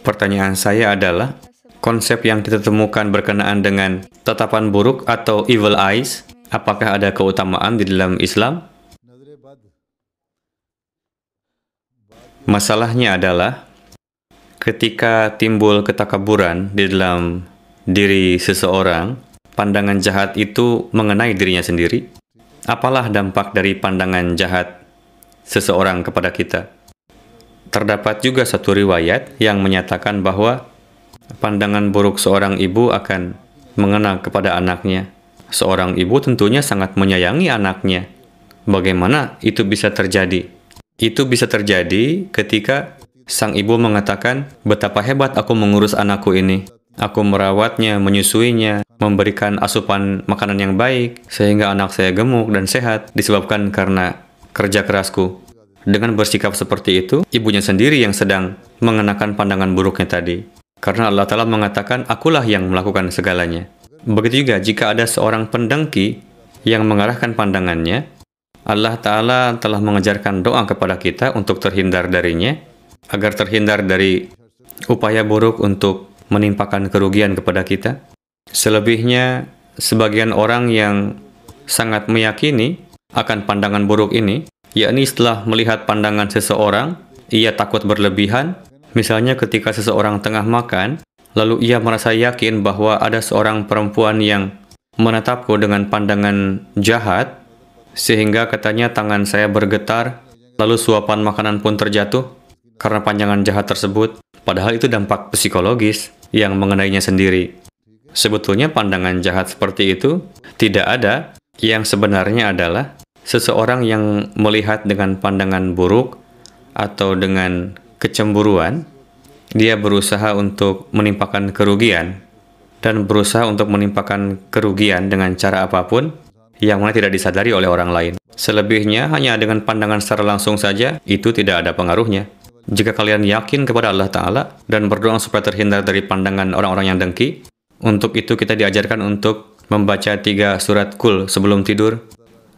Pertanyaan saya adalah, konsep yang kita temukan berkenaan dengan tatapan buruk atau evil eyes, apakah ada keutamaan di dalam Islam? Masalahnya adalah, ketika timbul ketakaburan di dalam diri seseorang, pandangan jahat itu mengenai dirinya sendiri. Apalah dampak dari pandangan jahat seseorang kepada kita? Terdapat juga satu riwayat yang menyatakan bahwa pandangan buruk seorang ibu akan mengena kepada anaknya. Seorang ibu tentunya sangat menyayangi anaknya. Bagaimana itu bisa terjadi? Itu bisa terjadi ketika sang ibu mengatakan, "Betapa hebat aku mengurus anakku ini. Aku merawatnya, menyusuinya, memberikan asupan makanan yang baik sehingga anak saya gemuk dan sehat disebabkan karena kerja kerasku." Dengan bersikap seperti itu, ibunya sendiri yang sedang mengenakan pandangan buruknya tadi. Karena Allah Ta'ala mengatakan, akulah yang melakukan segalanya. Begitu juga jika ada seorang pendengki yang mengarahkan pandangannya, Allah Ta'ala telah mengejarkan doa kepada kita untuk terhindar darinya, agar terhindar dari upaya buruk untuk menimpakan kerugian kepada kita. Selebihnya, sebagian orang yang sangat meyakini akan pandangan buruk ini yakni setelah melihat pandangan seseorang, ia takut berlebihan. Misalnya ketika seseorang tengah makan, lalu ia merasa yakin bahwa ada seorang perempuan yang menatapku dengan pandangan jahat, sehingga katanya tangan saya bergetar, lalu suapan makanan pun terjatuh karena pandangan jahat tersebut, padahal itu dampak psikologis yang mengenainya sendiri. Sebetulnya pandangan jahat seperti itu tidak ada, yang sebenarnya adalah seseorang yang melihat dengan pandangan buruk atau dengan kecemburuan, dia berusaha untuk menimpakan kerugian dan berusaha untuk menimpakan kerugian dengan cara apapun yang mana tidak disadari oleh orang lain. Selebihnya hanya dengan pandangan secara langsung saja itu tidak ada pengaruhnya. Jika kalian yakin kepada Allah Ta'ala dan berdoa supaya terhindar dari pandangan orang-orang yang dengki, untuk itu kita diajarkan untuk membaca tiga surat kul sebelum tidur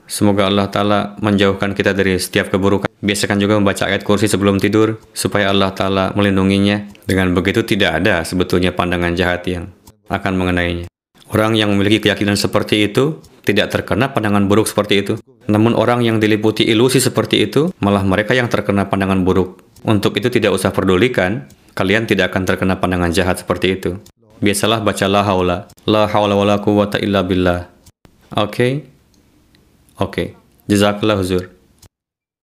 Semoga Allah Ta'ala menjauhkan kita dari setiap keburukan. Biasakan juga membaca ayat kursi sebelum tidur, supaya Allah Ta'ala melindunginya. Dengan begitu tidak ada sebetulnya pandangan jahat yang akan mengenainya. Orang yang memiliki keyakinan seperti itu tidak terkena pandangan buruk seperti itu. Namun orang yang diliputi ilusi seperti itu, malah mereka yang terkena pandangan buruk. Untuk itu tidak usah perdulikan. kalian tidak akan terkena pandangan jahat seperti itu. Biasalah bacalah la haula, la haula wala quwata illa billah. Oke? Okay? Oke. Okay. Jazakallah Huzur.